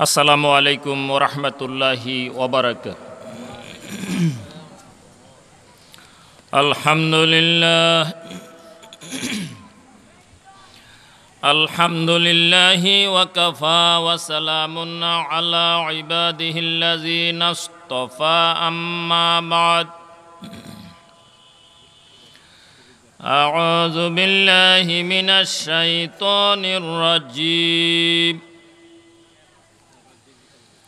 السلام عليكم ورحمة الله وبركاته الحمد لله الحمد لله وكفى وسلام على عباده الذين اصطفى أما بعد أعوذ بالله من الشيطان الرجيم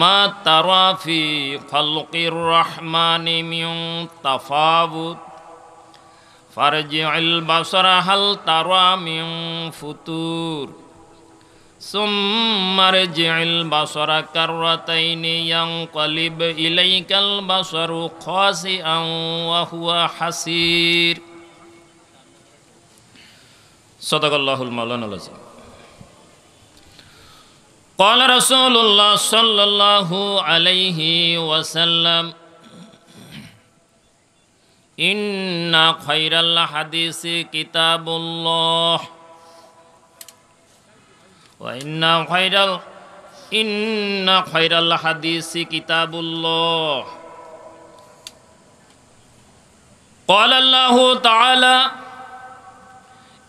মা তারাফি খলকির রহমানি মিউ তাফাবুত ফারজিউল বাসরা হাল তারা মিউ ফুতুর ثم ارجع البصر كرتين ينقلب إليك البصر خاسئا وهو حسير صدق الله المولانا العظيم قال رسول الله صلى الله عليه وسلم إن خير الحديث كتاب الله وإن خير ال... إن خير الحديث كتاب الله قال الله تعالى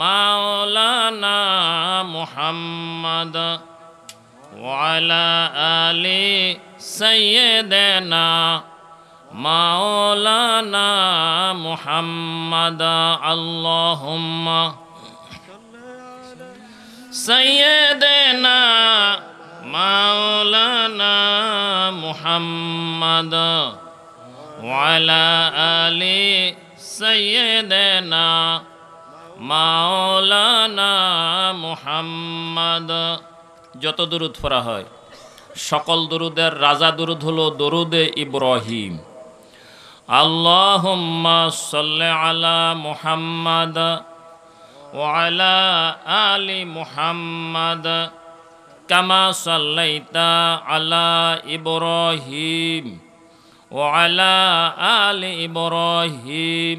মাওলানা মুহাম্মদ ওয়ালা আলি সৈয়দনা মাওলানা মুহাম্মদ আল্লাহুম্মা সৈয়দনা মাওলানা মুহাম্মদ ওয়ালা আলি সৈয়দনা মাওলানা মুহাম্মদ যত দুরুদ পড়া হয় সকল দুরুদের রাজা দুরুদ হলো দরুদে ইব্রাহিম আল্লাহ আলা মুহাম্মদ আলা আলি মুহাম্মদ কামা সাল্লাইতা আলা ইব্রাহিম আলা আলি ইব্রাহিম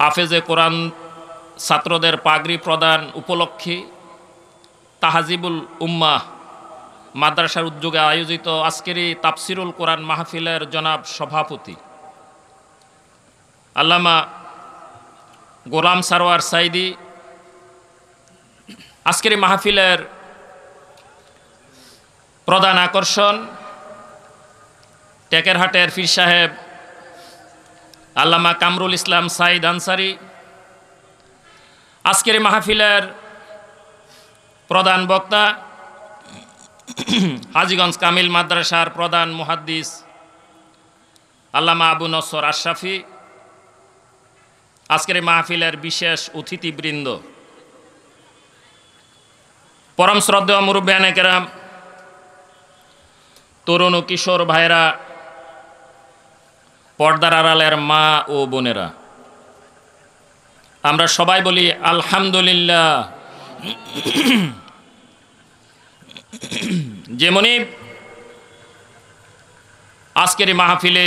হাফেজে কোরআন ছাত্রদের পাগড়ি প্রদান উপলক্ষে তাহাজিবুল উম্মা মাদ্রাসার উদ্যোগে আয়োজিত আজকেরই তাফসিরুল কোরআন মাহফিলের জনাব সভাপতি আল্লামা গোলাম সারোয়ার সাইদি আজকেরই মাহফিলের প্রধান আকর্ষণ টেকেরহাটের ফির সাহেব আল্লামা কামরুল ইসলাম সাইদ আনসারি আজকের মাহফিলের প্রধান বক্তা হাজিগঞ্জ কামিল মাদ্রাসার প্রধান মুহাদ্দিস আল্লামা আবু নসর আশরাফি আজকের মাহফিলের বিশেষ অতিথিবৃন্দ পরম শ্রদ্ধেয় মুরব্বী আনেকেরাম তরুণ ও কিশোর ভাইরা পর্দার আড়ালের মা ও বোনেরা আমরা সবাই বলি আলহামদুলিল্লাহ যেমনই আজকের মাহফিলে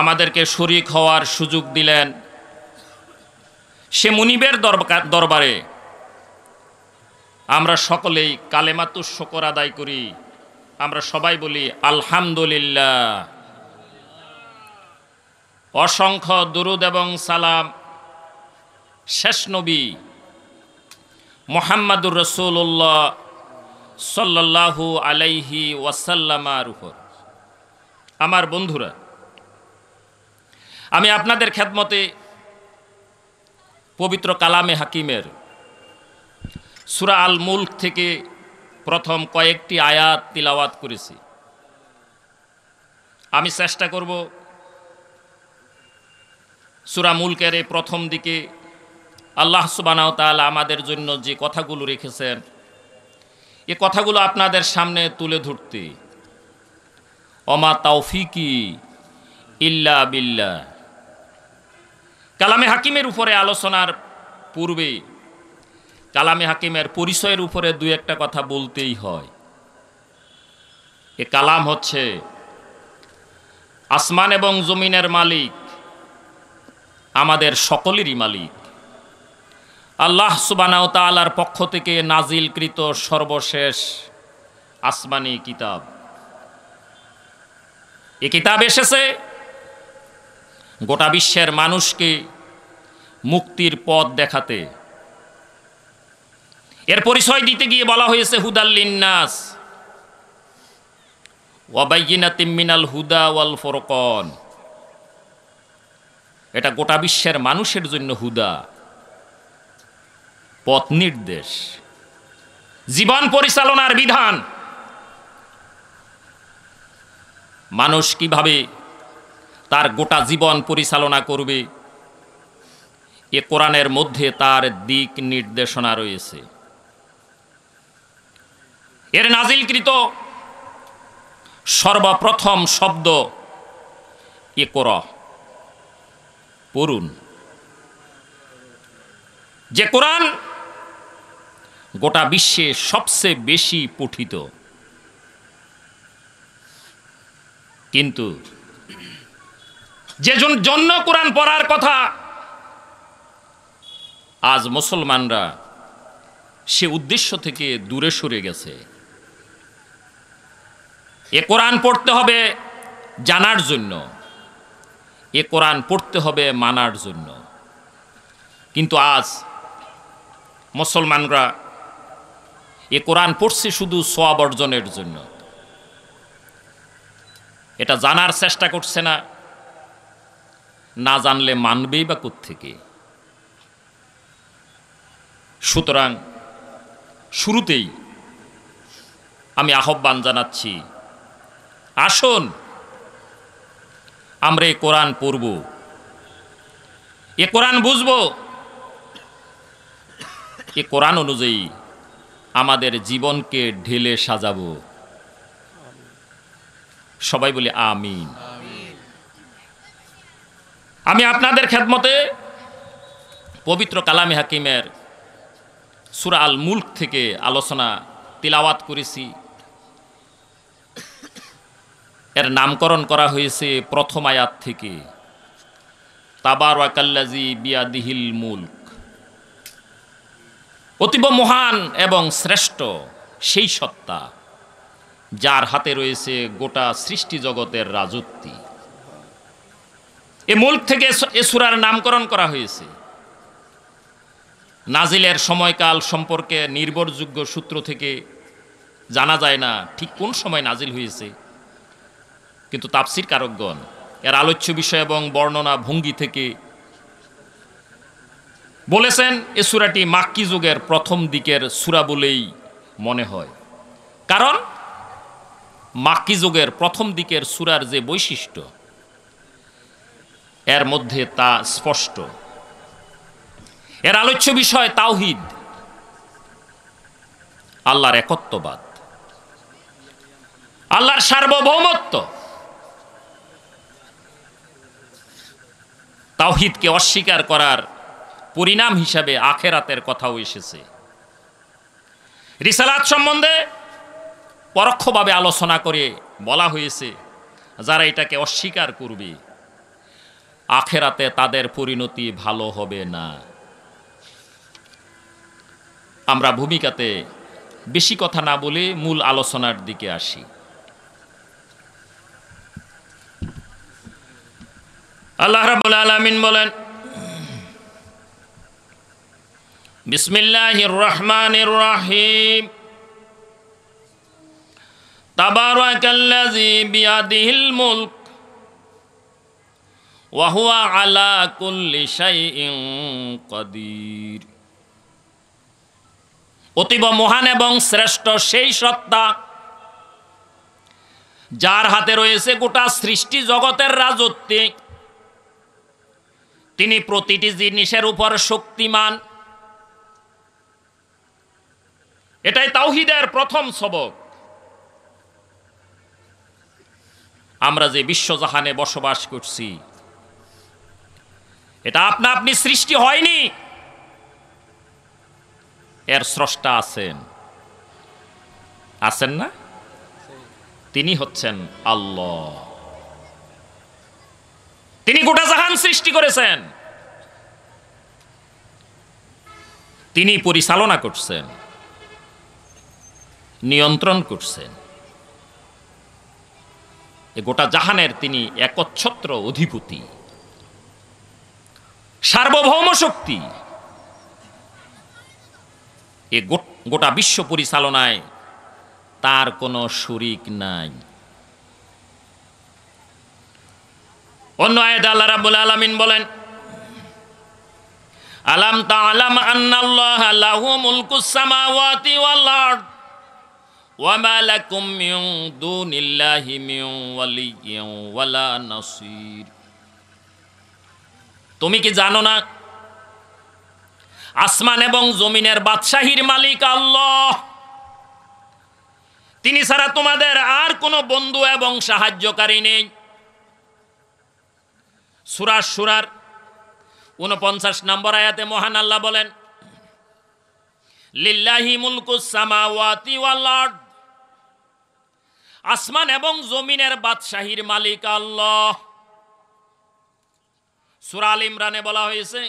আমাদেরকে শরিক হওয়ার সুযোগ দিলেন সে মুনিবের দরবারে আমরা সকলেই কালেমাতুর শকর আদায় করি আমরা সবাই বলি আলহামদুলিল্লাহ অসংখ্য দুরুদ এবং সালাম শেষ নবী মোহাম্মদুর রসুল্লাহ সাল্লাহু আলাইহি ওয়াসাল্লামার উপর আমার বন্ধুরা আমি আপনাদের খ্যাতমতে পবিত্র কালামে হাকিমের সুরা আল মুল্ক থেকে প্রথম কয়েকটি আয়াত তিলাওয়াত করেছি আমি চেষ্টা করব সুরা মুলকের এই প্রথম দিকে আল্লাহ সুবানাও তাল আমাদের জন্য যে কথাগুলো রেখেছেন এ কথাগুলো আপনাদের সামনে তুলে ধরতে অমা তাওফিকি ইল্লা বিল্লা কালামে হাকিমের উপরে আলোচনার পূর্বে কালামে হাকিমের পরিচয়ের উপরে দু একটা কথা বলতেই হয় এ কালাম হচ্ছে আসমান এবং জমিনের মালিক আমাদের সকলেরই মালিক আল্লাহ সুবানাও তালার পক্ষ থেকে নাজিলকৃত সর্বশেষ আসমানি কিতাব এ কিতাব এসেছে গোটা বিশ্বের মানুষকে মুক্তির পথ দেখাতে এর পরিচয় দিতে গিয়ে বলা হয়েছে হুদাল্লিন্নাস ওয়াবাইনাতিমিনাল হুদা ওয়াল ফরকন এটা গোটা বিশ্বের মানুষের জন্য হুদা পথ নির্দেশ জীবন পরিচালনার বিধান মানুষ কিভাবে তার গোটা জীবন পরিচালনা করবে এ কোরআনের মধ্যে তার দিক নির্দেশনা রয়েছে এর নাজিলকৃত সর্বপ্রথম শব্দ এ কোরআ পড়ুন যে কোরআন গোটা বিশ্বে সবচেয়ে বেশি পঠিত কিন্তু যে জন্য কোরআন পড়ার কথা আজ মুসলমানরা সে উদ্দেশ্য থেকে দূরে সরে গেছে এ কোরআন পড়তে হবে জানার জন্য এ কোরআন পড়তে হবে মানার জন্য কিন্তু আজ মুসলমানরা এ কোরআন পড়ছে শুধু সোয়াব অর্জনের জন্য এটা জানার চেষ্টা করছে না না জানলে মানবেই বা কোত্থেকে সুতরাং শুরুতেই আমি আহ্বান জানাচ্ছি আসুন আমরা এ কোরআন পড়ব এ কোরআন বুঝব এ কোরআন অনুযায়ী আমাদের জীবনকে ঢেলে সাজাবো সবাই বলি আমিন আমি আপনাদের খেদমতে পবিত্র কালামে হাকিমের সুরাল মুল্ক থেকে আলোচনা তিলাওয়াত করেছি এর নামকরণ করা হয়েছে প্রথম আয়াত থেকে তাবার ওয়াকাল্লাজি বিয়াদিহিল মুলক অতীব মহান এবং শ্রেষ্ঠ সেই সত্তা যার হাতে রয়েছে গোটা সৃষ্টি জগতের রাজত্বী এ মুল্ক থেকে এ সুরার নামকরণ করা হয়েছে নাজিলের সময়কাল সম্পর্কে নির্ভরযোগ্য সূত্র থেকে জানা যায় না ঠিক কোন সময় নাজিল হয়েছে কিন্তু তাপসির কারকগণ এর আলোচ্য বিষয় এবং বর্ণনা ভঙ্গি থেকে বলেছেন এ সুরাটি মাক্কি যুগের প্রথম দিকের সুরা বলেই মনে হয় কারণ মাক্কি যুগের প্রথম দিকের সুরার যে বৈশিষ্ট্য এর মধ্যে তা স্পষ্ট এর আলোচ্য বিষয় তাওহিদ আল্লাহর একত্ববাদ আল্লাহর সার্বভৌমত্ব তাওহিদকে অস্বীকার করার পরিণাম হিসাবে আখেরাতের কথাও এসেছে রিসালাত সম্বন্ধে পরোক্ষভাবে আলোচনা করে বলা হয়েছে যারা এটাকে অস্বীকার করবে আখেরাতে তাদের পরিণতি ভালো হবে না আমরা ভূমিকাতে বেশি কথা না বলে মূল আলোচনার দিকে আসি আল্লাহ রাবুল আলমিন বলেন বিসমিল্লাহ রহমান রাহিম তাবারাকাল্লাযী বিয়াদিহিল মুলক ওয়া হুয়া আলা কুল্লি অতীব মহান এবং শ্রেষ্ঠ সেই সত্তা যার হাতে রয়েছে গোটা সৃষ্টি জগতের রাজত্বে তিনি প্রতিটি জিনিসের উপর শক্তিমান এটাই তাওহিদের প্রথম সবক আমরা যে বিশ্বজাহানে বসবাস করছি এটা আপনা আপনি সৃষ্টি হয়নি এর স্রষ্টা আছেন আছেন না তিনি হচ্ছেন আল্লাহ তিনি গোটা জাহান সৃষ্টি করেছেন তিনি পরিচালনা করছেন নিয়ন্ত্রণ করছেন এ গোটা জাহানের তিনি একচ্ছত্র অধিপতি সার্বভৌম শক্তি এ গোটা বিশ্ব পরিচালনায় তার কোনো শরিক নাই অন্য আয়াত আল্লাহ রাব্বুল আলামিন বলেন আলাম তাআলাম আন্নাল্লাহা লাহু মুলকুস সামাওয়াতি ওয়াল আরদ ওয়ামা লাকুম মিন দুনিল্লাহি মিন ওয়ালিয়্যিন ওয়ালা নাসীর তুমি কি জানো না আসমান এবং জমিনের বাদশাহীর মালিক আল্লাহ তিনি ছাড়া তোমাদের আর কোনো বন্ধু এবং সাহায্যকারী নেই সুরার সুরার উনপঞ্চাশ নম্বর আয়াতে মহান আল্লাহ বলেন লিল্লাহি মুলকুসামাওয়াতি ওয়ালার্ড আসমান এবং জমিনের বাদশাহীর মালিক আল্লাহ সুরা ইমরানে বলা হয়েছে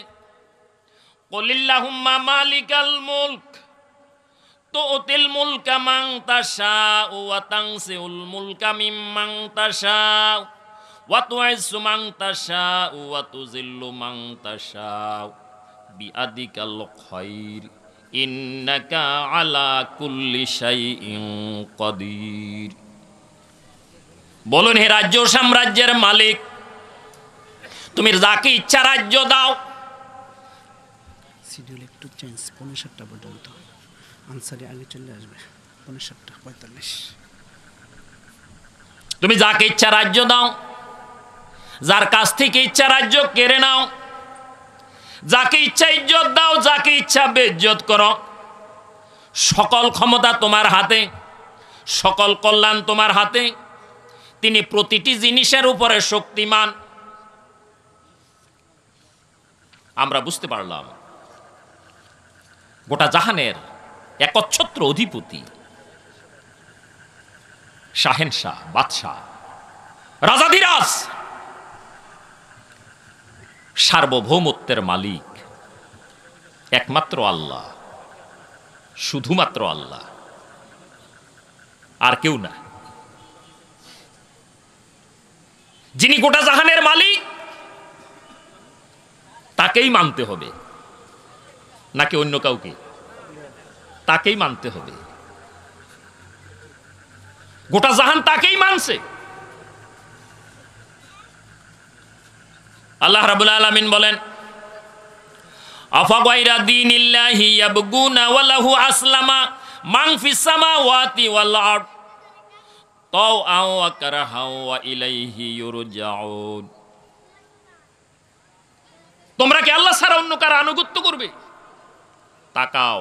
কলিল্লাহুম্মা মালিকাল মুলক তুতিল মুলকা মাং তাশা ওয়া তাংসিউল মুলকা মিম্মাং ওয়াতুআইসু মান তাশাউ ওয়া তুযিল্লু মান তাশাউ বিআদিকাল খায়র ইন্নাকা আলা কুল্লি শাইইন কদির বলুন হে রাজ্য সাম্রাজ্যের মালিক তুমি যাকে ইচ্ছা রাজ্য দাও শিডিউল একটু চেঞ্জ পনেরো সাতটা পর্যন্ত আগে চলে আসবে পনেরো সাতটা পঁয়তাল্লিশ তুমি যাকে ইচ্ছা রাজ্য দাও যার কাছ থেকে ইচ্ছা রাজ্য কেড়ে নাও যাকে ইচ্ছা ইজ্জত দাও যাকে ইচ্ছা বেজ্জত করো সকল ক্ষমতা তোমার হাতে সকল কল্যাণ তোমার হাতে তিনি প্রতিটি জিনিসের উপরে শক্তিমান আমরা বুঝতে পারলাম গোটা জাহানের একচ্ছত্র অধিপতি শাহেনশাহ বাদশাহ রাজাধিরাজ সার্বভৌমত্বের মালিক একমাত্র আল্লাহ শুধুমাত্র আল্লাহ আর কেউ না যিনি গোটা জাহানের মালিক তাকেই মানতে হবে নাকি অন্য কাউকে তাকেই মানতে হবে গোটা জাহান তাকেই মানছে আল্লাহ রাবুল আলমিন বলেন আফাগাইরা দিন ইল্লাহি ইয়াবগুনা ওয়ালাহু আসলামা মাং ফিস সামাওয়াতি আও তোমরা কি আল্লাহ ছাড়া অন্য কার আনুগত্য করবে তাকাও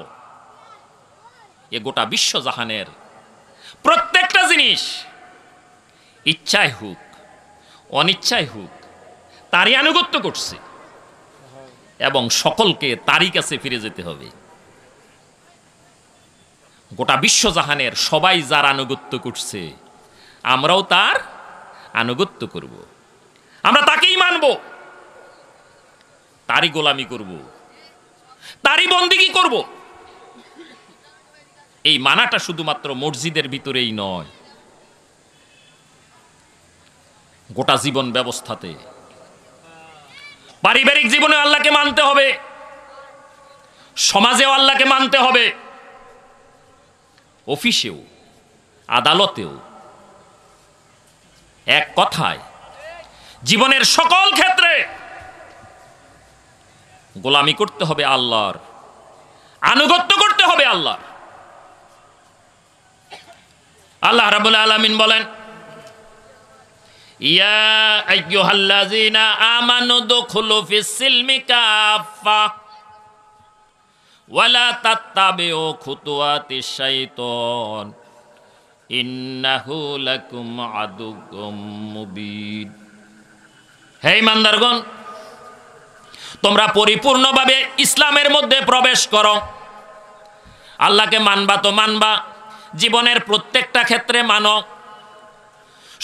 এ গোটা বিশ্ব জাহানের প্রত্যেকটা জিনিস ইচ্ছায় হোক অনিচ্ছায় হোক তারই আনুগত্য করছে এবং সকলকে তারই কাছে ফিরে যেতে হবে গোটা বিশ্বজাহানের সবাই যার আনুগত্য করছে আমরাও তার আনুগত্য করব। আমরা তাকেই মানব তারই গোলামি করব তারই বন্দিগি করব এই মানাটা শুধুমাত্র মসজিদের ভিতরেই নয় গোটা জীবন ব্যবস্থাতে পারিবারিক জীবনে আল্লাহকে মানতে হবে সমাজেও আল্লাহকে মানতে হবে অফিসেও আদালতেও এক কথায় জীবনের সকল ক্ষেত্রে গোলামি করতে হবে আল্লাহর আনুগত্য করতে হবে আল্লাহর আল্লাহ রাবুল আলমিন বলেন ইয়া আইয়ুহাল্লাযিনা আমানু তোমরা পরিপূর্ণভাবে ইসলামের মধ্যে প্রবেশ করো আল্লাহকে মানবা তো মানবা জীবনের প্রত্যেকটা ক্ষেত্রে মানো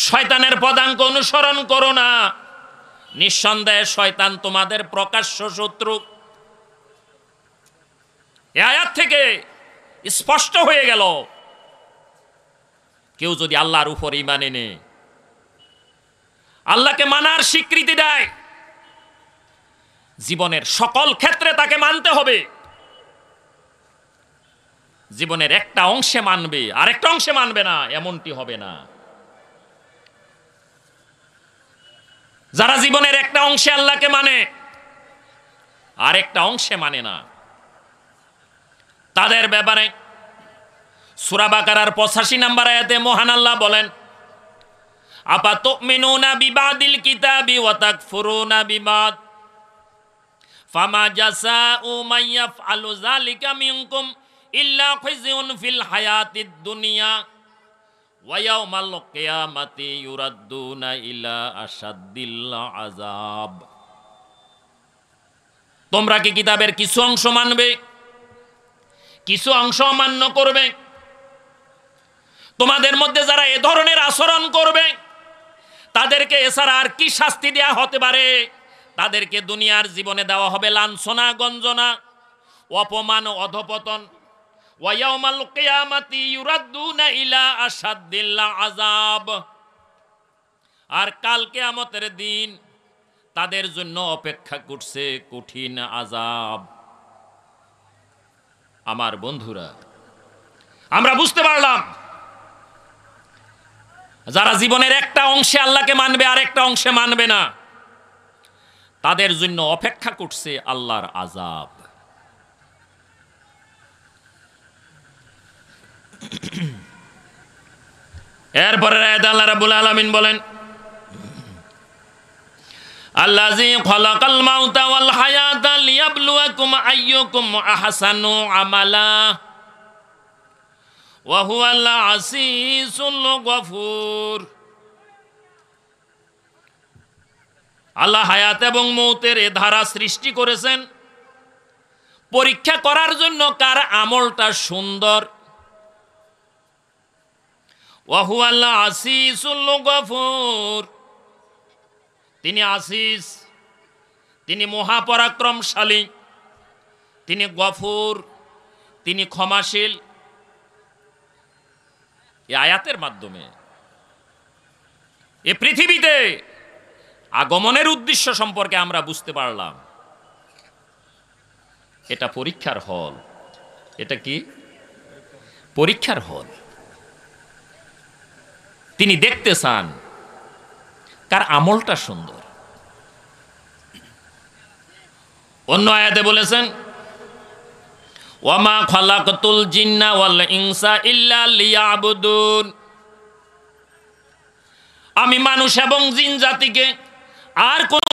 শয়তানের পদাঙ্ক অনুসরণ করো না নিঃসন্দেহে শয়তান তোমাদের প্রকাশ্য শত্রু এ আয়াত থেকে স্পষ্ট হয়ে গেল কেউ যদি আল্লাহর উপর ইমান এনে আল্লাহকে মানার স্বীকৃতি দেয় জীবনের সকল ক্ষেত্রে তাকে মানতে হবে জীবনের একটা অংশে মানবে আরেকটা অংশে মানবে না এমনটি হবে না যারা জীবনের একটা অংশে আল্লাহকে মানে আর একটা অংশে মানে না তাদের ব্যাপারে সুরাবাকার পঁচাশি নাম্বার আয়াতে মোহান আল্লাহ বলেন আপা তুমিনুনা বিবাদিল কিতাবি ওয়া তাকফুরুনা বিবাদ ফামা জাসাউ আলু যালিকা মিনকুম ইল্লা খিজিউন ফিল হায়াতিদ দুনিয়া ইলা তোমরা কি কিতাবের কিছু অংশ মানবে কিছু অংশ অমান্য করবে তোমাদের মধ্যে যারা এ ধরনের আচরণ করবে তাদেরকে এছাড়া আর কি শাস্তি দেয়া হতে পারে তাদেরকে দুনিয়ার জীবনে দেওয়া হবে লাঞ্ছনা গঞ্জনা অপমান অধপতন ইলা আর কালকে আমতের দিন তাদের জন্য অপেক্ষা করছে কঠিন আজাব আমার বন্ধুরা আমরা বুঝতে পারলাম যারা জীবনের একটা অংশে আল্লাহকে মানবে আর একটা অংশে মানবে না তাদের জন্য অপেক্ষা করছে আল্লাহর আজাব এরপরে আয়াত আল্লাহ রাব্বুল আলামিন বলেন আল্লাযী খলাকাল মাউতা ওয়াল হায়াতা লিয়াবলুয়াকুম আইয়ুকুম আহসানু আমালা ওয়া হুয়াল আসিসুল গফুর আল্লাহ হায়াত এবং মৌতের এ ধারা সৃষ্টি করেছেন পরীক্ষা করার জন্য কার আমলটা সুন্দর ওয়াহুয়াল্লা আসিসুল গফুর তিনি আসিস তিনি মহাপরাক্রমশালী তিনি গফুর তিনি ক্ষমাশীল এই আয়াতের মাধ্যমে এ পৃথিবীতে আগমনের উদ্দেশ্য সম্পর্কে আমরা বুঝতে পারলাম এটা পরীক্ষার হল এটা কি পরীক্ষার হল তিনি দেখতে চান কার আমলটা সুন্দর অন্য আয়াতে বলেছেন ওয়ামা খলাকতুল জিন্না ওয়াল ইনসা ইল্লা লিয়াবুদুন আমি মানুষ এবং জিন জাতিকে আর কোন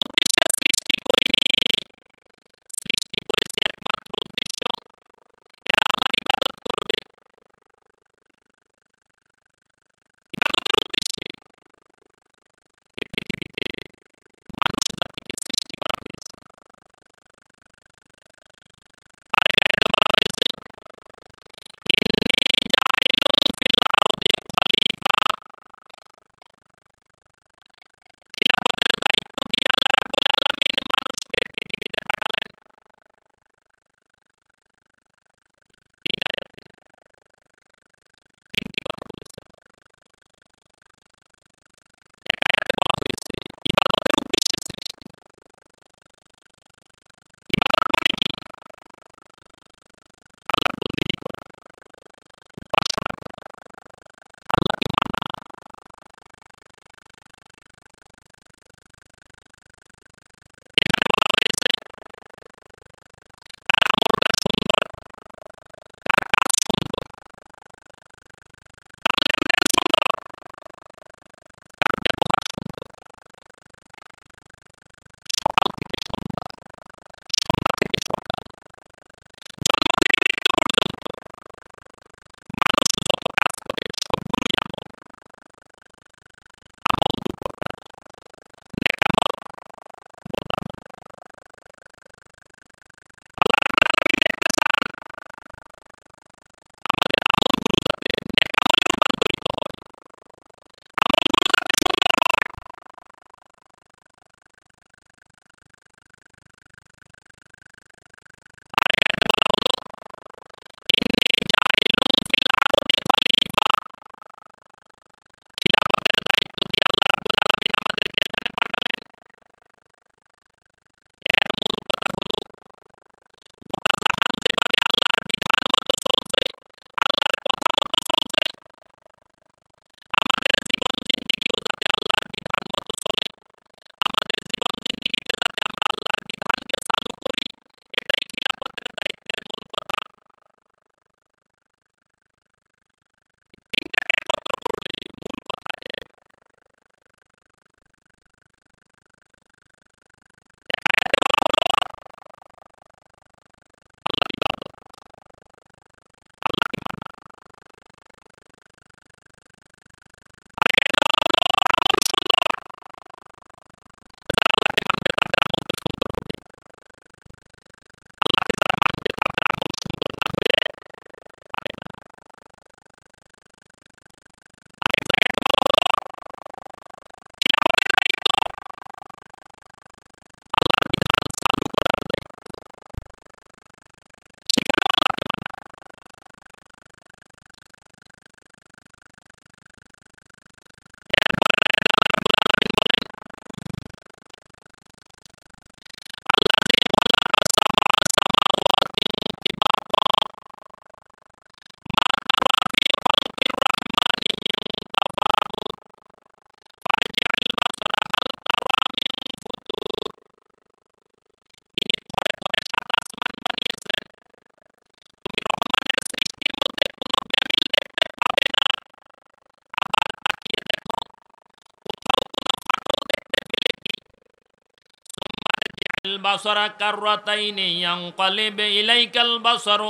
البصر كرتين ينقلب إليك البصر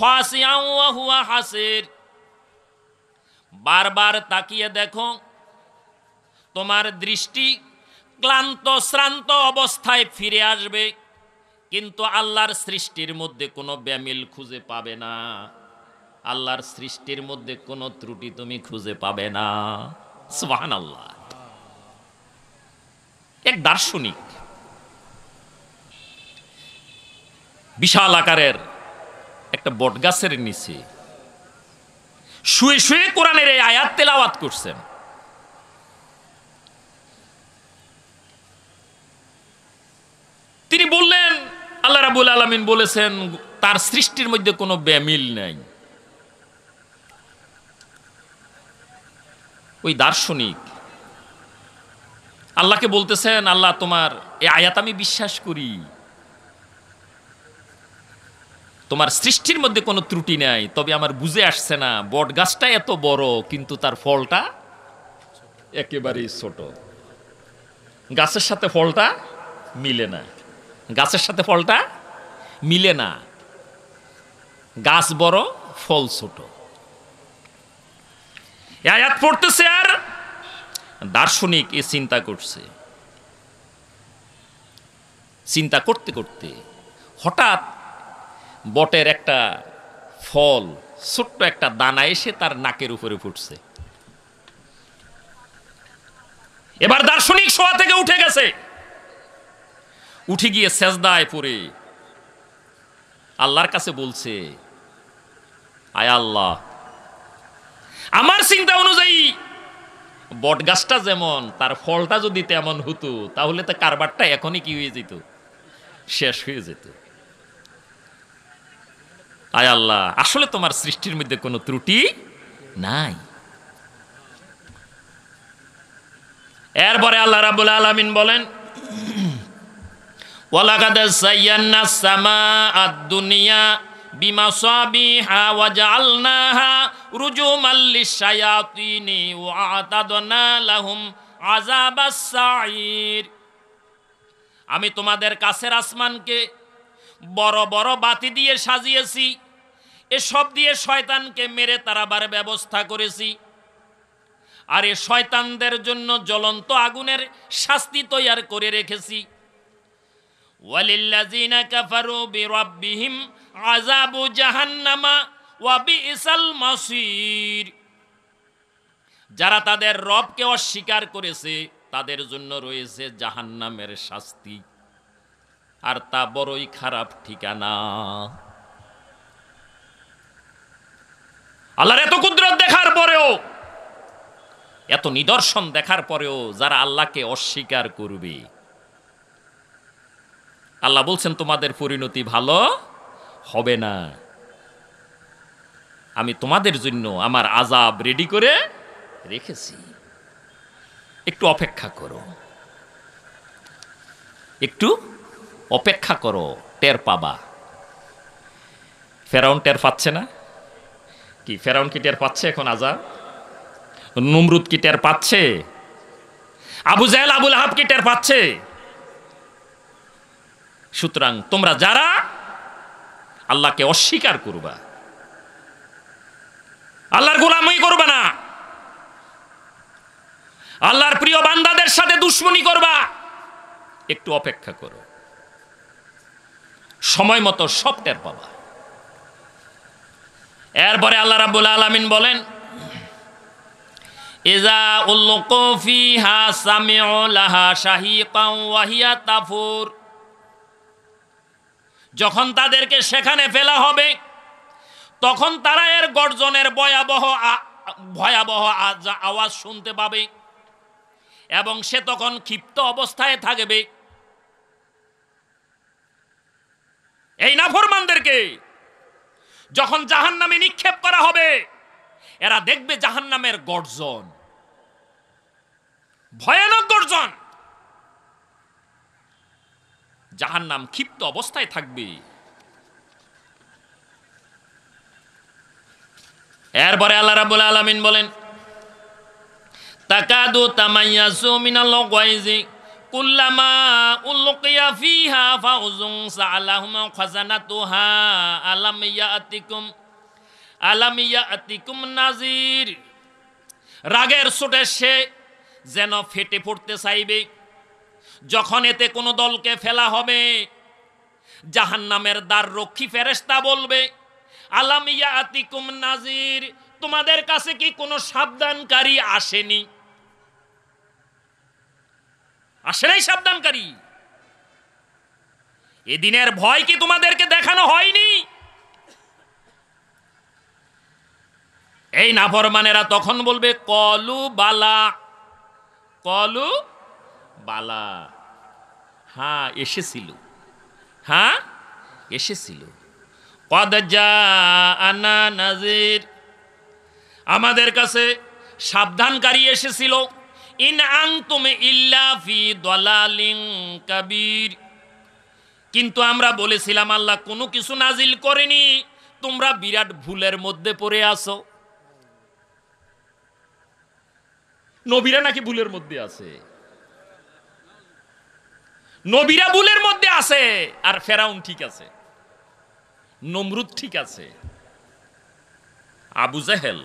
خاسعا وهو حسير বারবার তাকিয়ে দেখো তোমার দৃষ্টি ক্লান্ত শ্রান্ত অবস্থায় ফিরে আসবে কিন্তু আল্লাহর সৃষ্টির মধ্যে কোনো ব্যামিল খুঁজে পাবে না আল্লাহর সৃষ্টির মধ্যে কোনো ত্রুটি তুমি খুঁজে পাবে না আল্লাহ এক দার্শনিক বিশাল আকারের একটা বটগাছের নিচে শুয়ে শুয়ে কোরআনের এই আয়াত তেলাওয়াত করছেন তিনি বললেন আল্লাহ রাবুল আলমিন বলেছেন তার সৃষ্টির মধ্যে কোনো ব্যামিল নাই ওই দার্শনিক আল্লাহকে বলতেছেন আল্লাহ তোমার এ আয়াত আমি বিশ্বাস করি তোমার সৃষ্টির মধ্যে কোনো ত্রুটি নাই তবে আমার বুঝে আসছে না বট গাছটা এত বড় কিন্তু তার ফলটা একেবারেই ছোট গাছের সাথে ফলটা মিলে না গাছের সাথে ফলটা মিলে না গাছ বড় ফল ছোট আয়াত পড়তেছে আর দার্শনিক এ চিন্তা করছে চিন্তা করতে করতে হঠাৎ বটের একটা ফল ছোট্ট একটা দানা এসে তার নাকের উপরে ফুটছে এবার দার্শনিক শোয়া থেকে উঠে গেছে উঠে গিয়ে সেজদায় পড়ে আল্লাহর কাছে বলছে আয় আল্লাহ আমার চিন্তা অনুযায়ী বট গাছটা যেমন তার ফলটা যদি তেমন হতো তাহলে তো কারবারটা এখনই কি হয়ে যেত শেষ হয়ে যেত আয় আল্লাহ আসলে তোমার সৃষ্টির মধ্যে কোনো ত্রুটি নাই এরপরে আল্লাহ রাবুল আলমিন বলেন সাইয়ান্না সামা আমি তোমাদের কাছের আসমানকে বড় বড় বাতি দিয়ে সাজিয়েছি এসব দিয়ে শয়তানকে মেরে তারাবার ব্যবস্থা করেছি আর এ শয়তানদের জন্য জ্বলন্ত আগুনের শাস্তি তৈয়ার করে রেখেছি আযাবু জাহান্নামা মাসির যারা তাদের রবকে অস্বীকার করেছে তাদের জন্য রয়েছে জাহান্নামের শাস্তি আর তা বড়ই খারাপ ঠিকানা আল্লাহর এত কুদরত দেখার পরেও এত নিদর্শন দেখার পরেও যারা আল্লাহকে অস্বীকার করবে আল্লাহ বলছেন তোমাদের পরিণতি ভালো হবে না আমি তোমাদের জন্য আমার আজাব রেডি করে রেখেছি একটু অপেক্ষা করো একটু অপেক্ষা করো টের পাবা ফেরাউন টের পাচ্ছে না কি ফেরাউন কি টের পাচ্ছে এখন আজা নমরুদ কি টের পাচ্ছে আবু জাহেল আবুল আহাব কি টের পাচ্ছে সুতরাং তোমরা যারা আল্লাহকে অস্বীকার করবা আল্লাহর গোলামই করবে না আল্লাহর প্রিয় বান্দাদের সাথে দুশ্মনী করবা একটু অপেক্ষা করো সময় মতো সব টের পাবা এরপরে আল্লাহ রাবুল আলমিন বলেন তাফুর যখন তাদেরকে সেখানে ফেলা হবে তখন তারা এর গর্জনের ভয়াবহ ভয়াবহ আওয়াজ শুনতে পাবে এবং সে তখন ক্ষিপ্ত অবস্থায় থাকবে এই নাফরমানদেরকে যখন জাহান নামে নিক্ষেপ করা হবে এরা দেখবে জাহান নামের গর্জন ভয়ানক গর্জন জাহান নাম ক্ষিপ্ত অবস্থায় থাকবে এরপরে আল্লাহ রাবুল আলমিন বলেন তাকাদু তামাইয়াসু মিনাল গয়জিক কুল্লামা উলকিয়া ফিহা ফাউজুং সালাহুম খাজানাতুহা আলাম ইয়াতিকুম আলাম ইয়াতিকুম নাজির রাগের সুটে সে যেন ফেটে পড়তে চাইবে যখন এতে কোনো দলকে ফেলা হবে জাহান্নামের দ্বার রক্ষী ফেরেস্তা বলবে আলাম আতিকুম নাজির তোমাদের কাছে কি কোনো সাবধানকারী আসেনি আসে নাই সাবধানকারী এদিনের ভয় কি তোমাদেরকে দেখানো হয়নি এই নাফরমানেরা তখন বলবে কলু বালা কলু বালা হ্যাঁ এসেছিল হ্যাঁ এসেছিল আনা নাজির আমাদের কাছে সাবধানকারী এসেছিল ইন আং তুমি ইল্লাফি দলালিং কিন্তু আমরা বলেছিলাম আল্লাহ কোনো কিছু নাজিল করেনি তোমরা বিরাট ভুলের মধ্যে পড়ে আসো নবীরা নাকি ভুলের মধ্যে আছে নবীরা ভুলের মধ্যে আছে আর ফেরাউন ঠিক আছে নমরুদ ঠিক আছে আবু জাহেল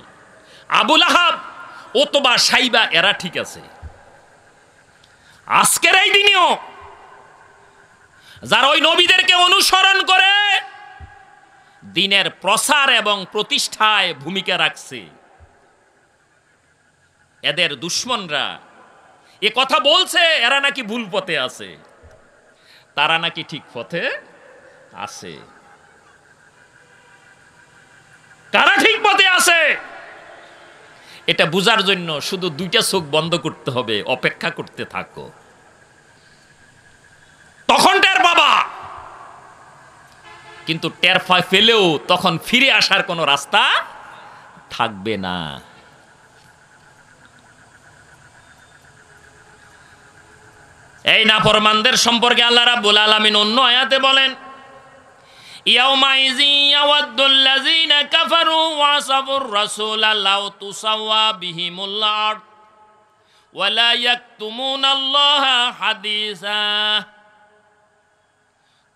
আবুল আহাব অতবা সাইবা এরা ঠিক আছে আজকের এই দিনেও যারা ওই নবীদেরকে অনুসরণ করে দিনের প্রসার এবং প্রতিষ্ঠায় ভূমিকা রাখছে এদের দুশ্মনরা এ কথা বলছে এরা নাকি ভুল পথে আছে তারা নাকি ঠিক পথে আছে কারা ঠিক পথে আছে এটা বুঝার জন্য শুধু দুইটা চোখ বন্ধ করতে হবে অপেক্ষা করতে থাকো তখন টের বাবা কিন্তু টের ফেলেও তখন ফিরে আসার কোনো রাস্তা থাকবে না এই না পরমানদের সম্পর্কে আল্লাহ রাব্বুল আলমিন অন্য আয়াতে বলেন يومئذ يود الذين كفروا وعصبوا الرسول لو تسوى بهم الأرض ولا يكتمون الله حديثا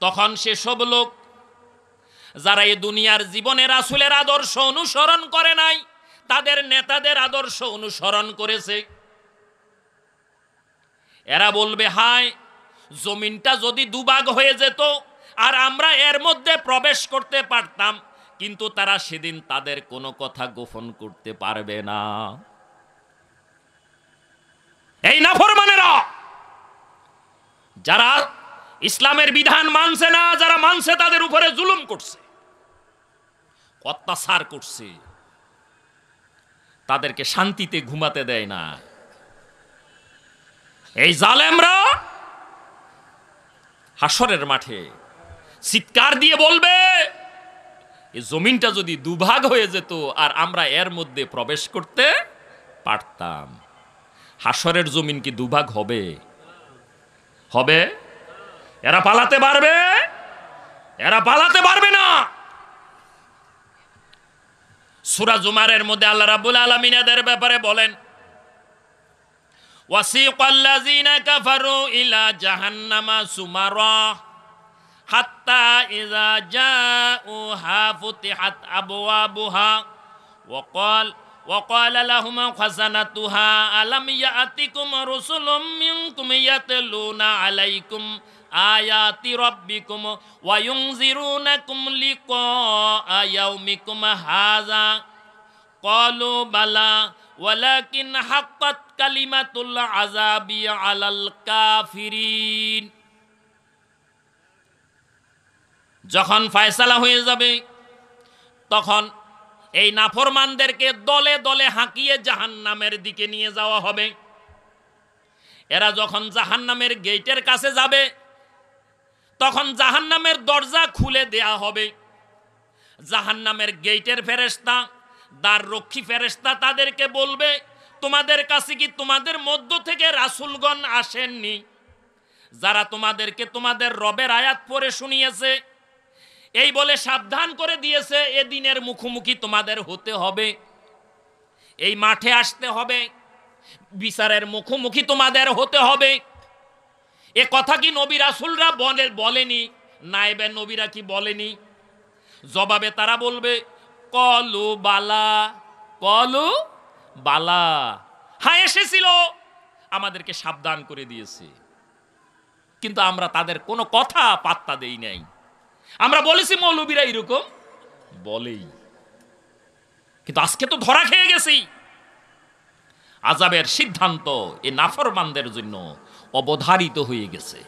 তখন সে সব লোক যারা এই দুনিয়ার জীবনে রাসুলের আদর্শ অনুসরণ করে নাই তাদের নেতাদের আদর্শ অনুসরণ করেছে এরা বলবে হায় জমিনটা যদি দুবাগ হয়ে যেত আর আমরা এর মধ্যে প্রবেশ করতে পারতাম কিন্তু তারা সেদিন তাদের কোনো কথা গোপন করতে পারবে না এই নাফরমানেরা যারা ইসলামের বিধান মানছে না যারা মানছে তাদের উপরে জুলুম করছে অত্যাচার করছে তাদেরকে শান্তিতে ঘুমাতে দেয় না এই জালেমরা হাসরের মাঠে চিৎকার দিয়ে বলবে এই জমিনটা যদি দুভাগ হয়ে যেত আর আমরা এর মধ্যে প্রবেশ করতে পারতাম হাসরের জমিন কি দুভাগ হবে হবে এরা পালাতে পারবে এরা পালাতে পারবে না সুরা জুমারের মধ্যে আল্লাহ রাবুল আলমিন এদের ব্যাপারে বলেন ওয়াসিকাল্লাযীনা কাফারু ইলা জাহান্নামা সুমারা হাত্তা ইজা জাউহা ফুতিহাত আবওয়াবুহা ওয়াকাল وقال لهم خزنتها ألم يأتكم رسل منكم يتلون عليكم آيات ربكم وينذرونكم لقاء يومكم هذا قالوا بلى ولكن حقت كلمة العذاب على الكافرين যখন ফায়সালা হয়ে যাবে তখন এই নাফরমানদেরকে দলে দলে হাঁকিয়ে জাহান নামের দিকে নিয়ে যাওয়া হবে এরা যখন জাহান নামের গেটের কাছে যাবে তখন জাহান নামের দরজা খুলে দেয়া হবে জাহান নামের গেটের ফেরেস্তা দ্বার রক্ষী ফেরেস্তা তাদেরকে বলবে তোমাদের কাছে কি তোমাদের মধ্য থেকে রাসুলগণ আসেননি যারা তোমাদেরকে তোমাদের রবের আয়াত পরে শুনিয়েছে এই বলে সাবধান করে দিয়েছে এ দিনের মুখোমুখি তোমাদের হতে হবে এই মাঠে আসতে হবে বিচারের মুখোমুখি তোমাদের হতে হবে এ কথা কি নবী রাসুলরা বলে বলেনি নাইবে নবীরা কি বলেনি জবাবে তারা বলবে কলু বালা কলু বালা হ্যাঁ এসেছিল আমাদেরকে সাবধান করে দিয়েছে কিন্তু আমরা তাদের কোনো কথা পাত্তা দেই নাই আমরা বলেছি মৌলবীরা এরকম বলেই কিন্তু আজকে তো ধরা খেয়ে গেছি আজাবের সিদ্ধান্ত এ নাফরমানদের জন্য অবধারিত হয়ে গেছে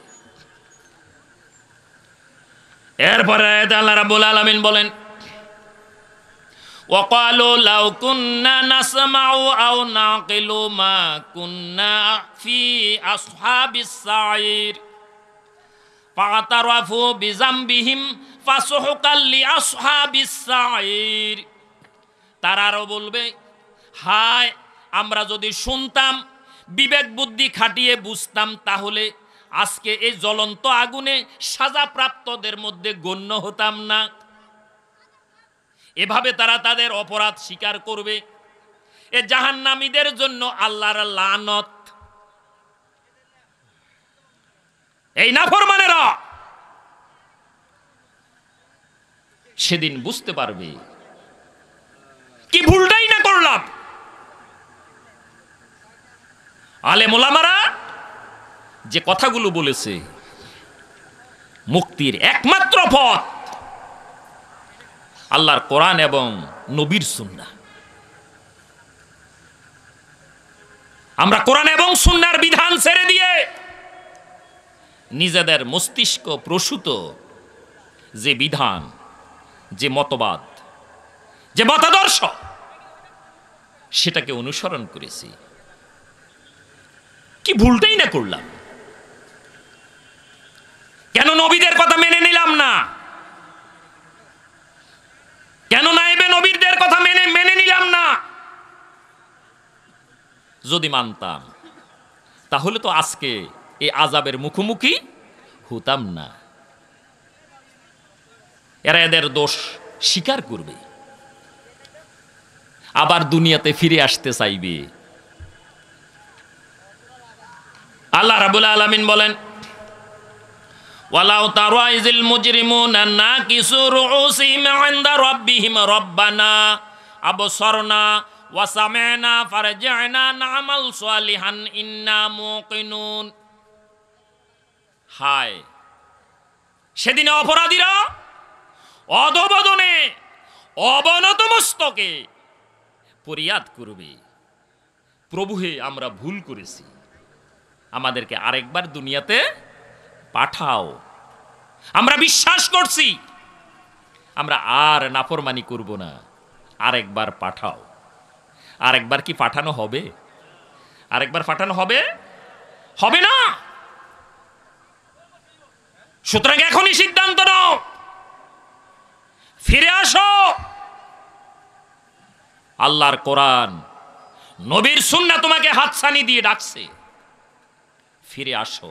এরপরে আল্লাহ রাব্বুল আলামিন বলেন وقالوا لو كنا نسمع أو نعقل ما كنا في أصحاب السعير ফাতারাফু বিজাম্বিহিম ফাসহকাল্লি আসহাবিস সাইর তারা আরও বলবে হায় আমরা যদি শুনতাম বিবেক বুদ্ধি খাটিয়ে বুঝতাম তাহলে আজকে এই জ্বলন্ত আগুনে সাজাপ্রাপ্তদের মধ্যে গণ্য হতাম না এভাবে তারা তাদের অপরাধ স্বীকার করবে এ জাহান্নামীদের জন্য আল্লাহর লানত এই নাফরমানেরা সেদিন বুঝতে পারবে কি ভুলটাই না করলাম আলে মোলামারা যে কথাগুলো বলেছে মুক্তির একমাত্র পথ আল্লাহর কোরআন এবং নবীর সুন্না আমরা কোরআন এবং সুন্নার বিধান ছেড়ে দিয়ে নিজেদের মস্তিষ্ক প্রসূত যে বিধান যে মতবাদ যে মতাদর্শ সেটাকে অনুসরণ করেছি কি ভুলটাই না করলাম কেন নবীদের কথা মেনে নিলাম না কেন নাইবে নবীরদের কথা মেনে মেনে নিলাম না যদি মানতাম তাহলে তো আজকে এই আজাবের মুখোমুখি হতাম না এরা এদের দোষ স্বীকার করবে আবার দুনিয়াতে ফিরে আসতে চাইবে আল্লাহ রাবুল আলমিন বলেন ওয়ালাউ তারা ইজিল মুজরিমুনা না কিছু রুসিম আন্দা রব্বিহিম রব্বানা আবসরনা ওয়াসামেনা ফারজানা নামাল সালিহান ইন্না হায় সেদিনে অপরাধীরা অধবদনে অবনত মস্তকে পরিয়াদ করবে প্রভু হে আমরা ভুল করেছি আমাদেরকে আরেকবার দুনিয়াতে পাঠাও আমরা বিশ্বাস করছি আমরা আর নাফরমানি করব না আরেকবার পাঠাও আরেকবার কি পাঠানো হবে আরেকবার পাঠানো হবে হবে না সুতরাং এখনই সিদ্ধান্ত নাও ফিরে আসো আল্লাহর কোরআন নবীর সুন্না তোমাকে হাতছানি দিয়ে ডাকছে ফিরে আসো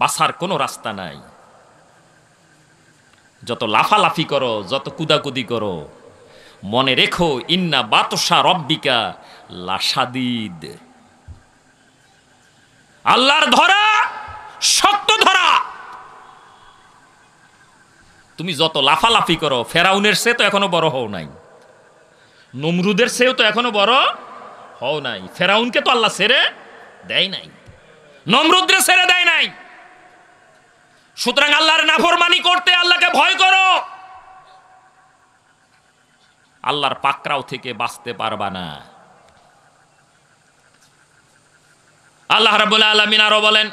বাসার কোনো রাস্তা নাই যত লাফালাফি করো যত কুদাকুদি করো মনে রেখো ইন্না বাতসা রব্বিকা লাসাদিদ আল্লাহর ধরা শক্ত ধরা তুমি যত লাফালাফি করো ফেরাউনের সে তো এখনো বড় হও নাই নমরুদের সেও তো এখনো বড় হও নাই ফেরাউনকে তো আল্লাহ সেরে দেয় নাই নমরুদ্রে সেরে দেয় নাই সুতরাং আল্লাহর নাফরমানি করতে আল্লাহকে ভয় করো আল্লাহর পাকরাও থেকে বাঁচতে পারবা না আল্লাহ রাবুল আলমিন আরো বলেন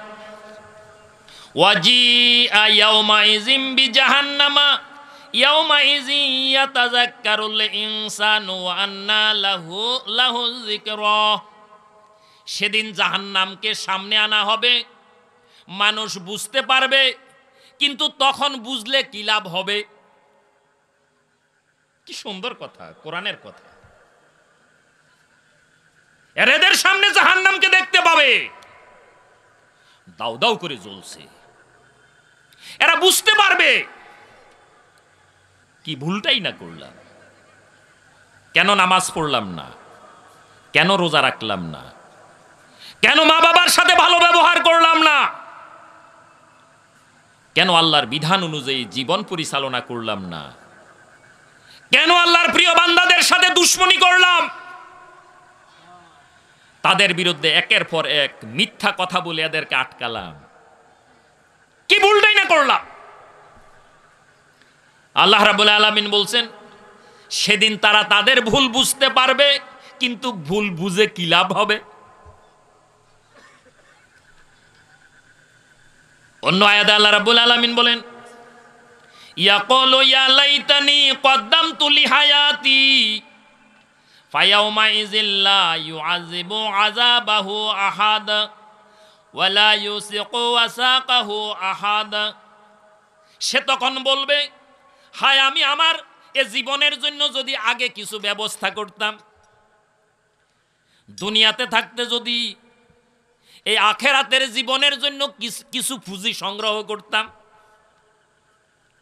সেদিন জাহান ইজিম বি জাহান্নামা সেদিন জাহান্নামকে সামনে আনা হবে মানুষ বুঝতে পারবে কিন্তু তখন বুঝলে কি লাভ হবে কি সুন্দর কথা কোরআনের কথা এদের সামনে জাহান্নামকে দেখতে পাবে দাউ দাউ করে জ্বলছে এরা বুঝতে পারবে কি ভুলটাই না করলাম কেন নামাজ পড়লাম না কেন রোজা রাখলাম না কেন মা বাবার সাথে ভালো ব্যবহার করলাম না কেন আল্লাহর বিধান অনুযায়ী জীবন পরিচালনা করলাম না কেন আল্লাহর প্রিয় বান্দাদের সাথে দুশ্মনী করলাম তাদের বিরুদ্ধে একের পর এক মিথ্যা কথা বলে এদেরকে আটকালাম কি ভুলটাই না করলাম আল্লাহ রাবুল আলমিন বলছেন সেদিন তারা তাদের ভুল বুঝতে পারবে কিন্তু ভুল বুঝে কি লাভ হবে অন্য আয়াদা আল্লাহ রাবুল আলমিন বলেন ইয়াকলো হায়াতি আহাদ ওয়ালা ইউসিকু ওয়াসাকাহু আহাদ সে তখন বলবে হায় আমি আমার এ জীবনের জন্য যদি আগে কিছু ব্যবস্থা করতাম দুনিয়াতে থাকতে যদি এই আখেরাতের জীবনের জন্য কিছু পুঁজি সংগ্রহ করতাম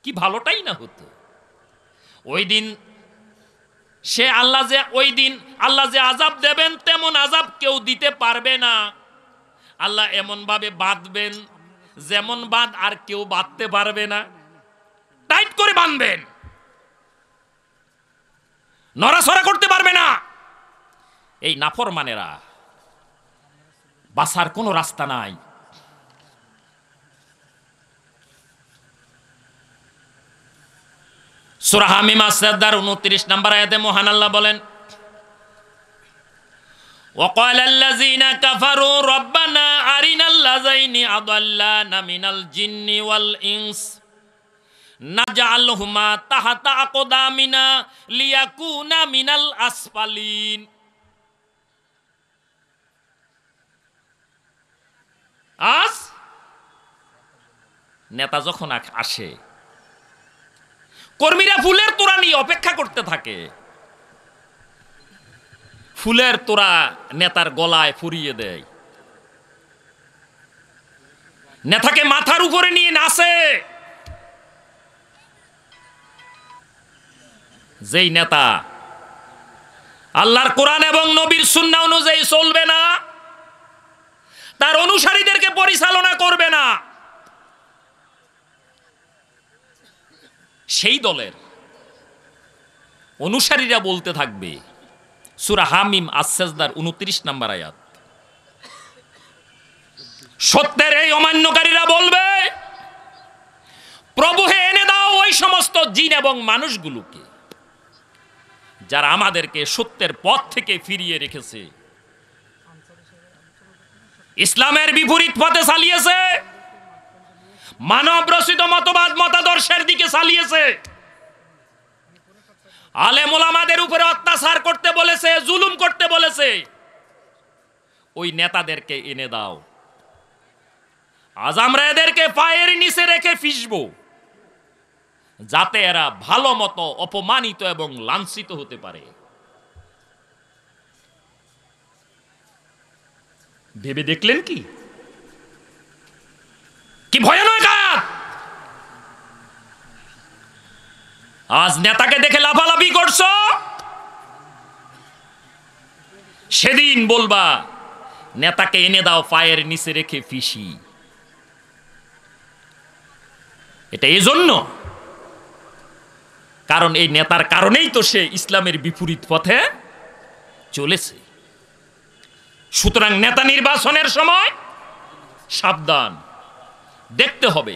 কি ভালোটাই না হতো ওই দিন সে আল্লাহ যে ওই দিন আল্লাহ যে আজাব দেবেন তেমন আজাব কেউ দিতে পারবে না আল্লাহ এমনভাবে বাঁধবেন যেমন বাঁধ আর কেউ বাঁধতে পারবে না টাইট করে বাঁধবেন নড়াচড়া করতে পারবে না এই নাফর মানেরা বাসার কোনো রাস্তা নাই সুরাহামিমা সর্দার উনত্রিশ নাম্বার আয়াতে মহান আল্লাহ বলেন وقال الذين كفروا ربنا أرنا الذين أضلانا من الجن والإنس নাজালহুমা তাহাতা আকদামিনা লিয়াকুনা মিনাল আসফালিন আজ নেতা যখন আসে কর্মীরা ফুলের তোরা নিয়ে অপেক্ষা করতে থাকে ফুলের তোরা নেতার গলায় ফুরিয়ে দেয় নেতাকে মাথার উপরে নিয়ে নাচে যেই নেতা আল্লাহর কোরআন এবং নবীর সুন্না অনুযায়ী চলবে না তার অনুসারীদেরকে পরিচালনা করবে না সেই দলের অনুসারীরা বলতে থাকবে সুরা হামিম আসার উনত্রিশ নাম্বার আয়াত সত্যের এই অমান্যকারীরা বলবে প্রভু হে এনে দাও ওই সমস্ত জিন এবং মানুষগুলোকে যারা আমাদেরকে সত্যের পথ থেকে ফিরিয়ে রেখেছে ইসলামের বিপরীত পথে চালিয়েছে মানব রচিত মতবাদ মতাদর্শের দিকে চালিয়েছে আলেমোলামাদের উপরে অত্যাচার করতে বলেছে জুলুম করতে বলেছে ওই নেতাদেরকে এনে দাও আজ আমরা এদেরকে পায়ের নিচে রেখে ফিসব যাতে এরা ভালো মতো অপমানিত এবং লাঞ্ছিত হতে পারে ভেবে দেখলেন কি কি ভয়ানক আজ নেতাকে দেখে লাফালাফি করছ সেদিন বলবা নেতাকে এনে দাও পায়ের নিচে রেখে ফিসি এটা এজন্য কারণ এই নেতার কারণেই তো সে ইসলামের বিপরীত পথে চলেছে সুতরাং নেতা নির্বাচনের সময় সাবধান দেখতে হবে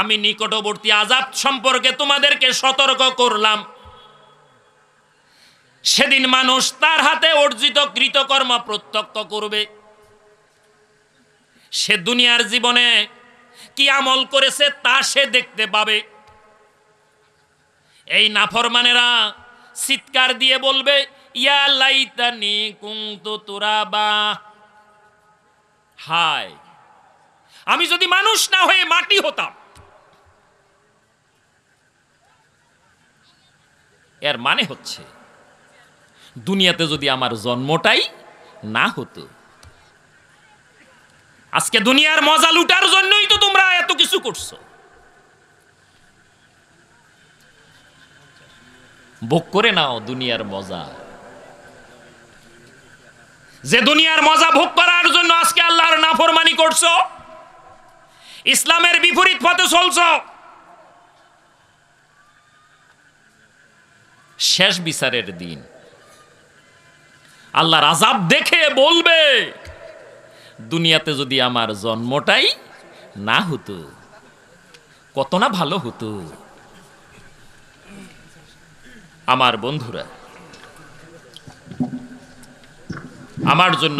আমি নিকটবর্তী আজাব সম্পর্কে তোমাদেরকে সতর্ক করলাম সেদিন মানুষ তার হাতে অর্জিত কৃতকর্ম প্রত্যক্ষ করবে সে দুনিয়ার জীবনে কি আমল করেছে তা সে দেখতে পাবে এই নাফরমানেরা চিৎকার দিয়ে বলবে ইয়া লাইতানি তোরা তুরাবা হায় আমি যদি মানুষ না হয়ে মাটি হতাম এর মানে হচ্ছে দুনিয়াতে যদি আমার জন্মটাই না হতো আজকে দুনিয়ার মজা লুটার জন্যই তো তোমরা এত কিছু করছো ভোগ করে নাও দুনিয়ার মজা যে দুনিয়ার মজা ভোগ করার জন্য আজকে আল্লাহর নাফরমানি করছো ইসলামের বিপরীত পথে চলছ শেষ বিচারের দিন আল্লাহ রাজাব দেখে বলবে দুনিয়াতে যদি আমার জন্মটাই না হতো কত না ভালো হতো আমার বন্ধুরা আমার জন্য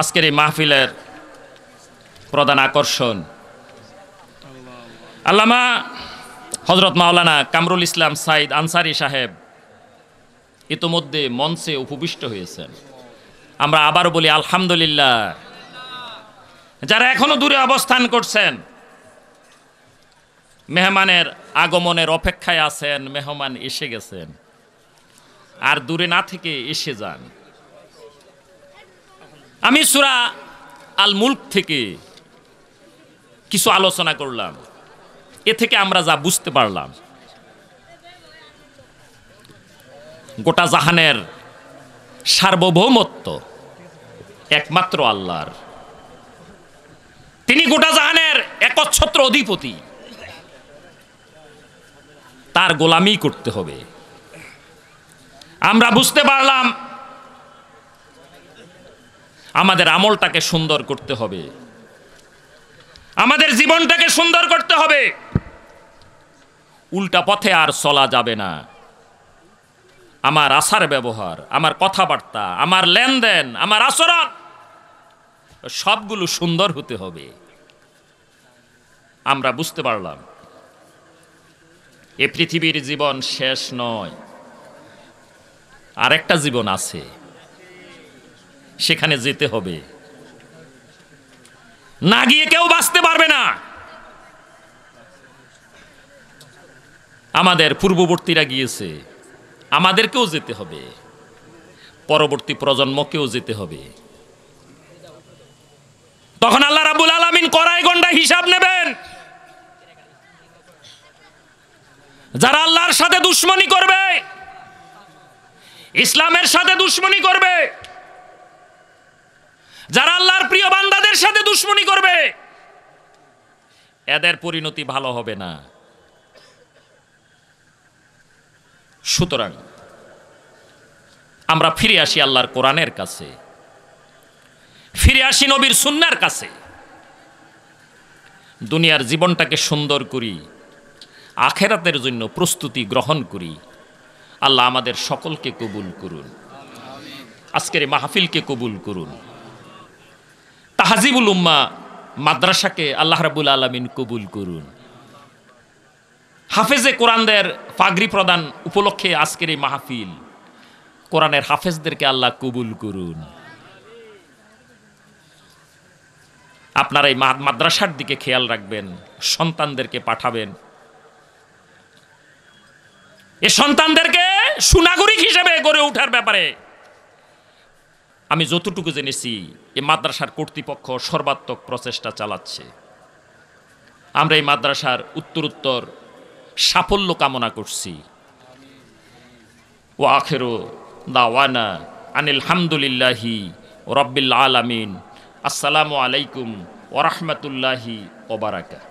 আজকের এই মাহফিলের প্রধান আকর্ষণ আল্লামা হজরত মাওলানা কামরুল ইসলাম সাইদ আনসারি সাহেব ইতোমধ্যে মঞ্চে উপবিষ্ট হয়েছেন আমরা আবার বলি আলহামদুলিল্লাহ যারা এখনো দূরে অবস্থান করছেন মেহমানের আগমনের অপেক্ষায় আছেন মেহমান এসে গেছেন আর দূরে না থেকে এসে যান আমি সুরা আল মুল্ক থেকে কিছু আলোচনা করলাম এ থেকে আমরা যা বুঝতে পারলাম গোটা জাহানের সার্বভৌমত্ব একমাত্র আল্লাহর তিনি গোটা জাহানের একচ্ছত্র অধিপতি তার গোলামি করতে হবে আমরা বুঝতে পারলাম আমাদের আমলটাকে সুন্দর করতে হবে আমাদের জীবনটাকে সুন্দর করতে হবে উল্টা পথে আর চলা যাবে না আমার আশার ব্যবহার আমার কথাবার্তা আমার লেনদেন আমার আচরণ সবগুলো সুন্দর হতে হবে আমরা বুঝতে পারলাম এ পৃথিবীর জীবন শেষ নয় আরেকটা জীবন আছে সেখানে যেতে হবে না গিয়ে কেউ বাঁচতে পারবে না আমাদের পূর্ববর্তীরা গিয়েছে আমাদেরকেও যেতে হবে পরবর্তী প্রজন্মকেও যেতে হবে তখন আল্লাহ রাবুল আলমিন করায় গন্ডা হিসাব নেবেন যারা আল্লাহর সাথে দুশ্মনী করবে ইসলামের সাথে দুশ্মনী করবে যারা আল্লাহর প্রিয় বান্দাদের সাথে দুশ্মনী করবে এদের পরিণতি ভালো হবে না সুতরাং আমরা ফিরে আসি আল্লাহর কোরআনের কাছে ফিরে আসি নবীর সুন্নার কাছে দুনিয়ার জীবনটাকে সুন্দর করি আখেরাতের জন্য প্রস্তুতি গ্রহণ করি আল্লাহ আমাদের সকলকে কবুল করুন আজকের মাহফিলকে কবুল করুন তাহাজিবুল উম্মা মাদ্রাসাকে আল্লাহ রাবুল আলমিন কবুল করুন হাফেজে কোরআনদের পাগড়ি প্রদান উপলক্ষে আজকের এই মাহফিল কোরআনের হাফেজদেরকে আল্লাহ কবুল করুন আপনার এই মাদ্রাসার দিকে খেয়াল রাখবেন সন্তানদেরকে পাঠাবেন এ সন্তানদেরকে সুনাগরিক হিসেবে গড়ে ওঠার ব্যাপারে আমি যতটুকু জেনেছি এ মাদ্রাসার কর্তৃপক্ষ সর্বাত্মক প্রচেষ্টা চালাচ্ছে আমরা এই মাদ্রাসার উত্তরোত্তর সাফল্য কামনা করছি ও আখেরো দাওয়ানা আনিল হামদুলিল্লাহি রব্বিল আলামিন আসসালামু আলাইকুম ওরহমতুল্লাহি ওবারাকা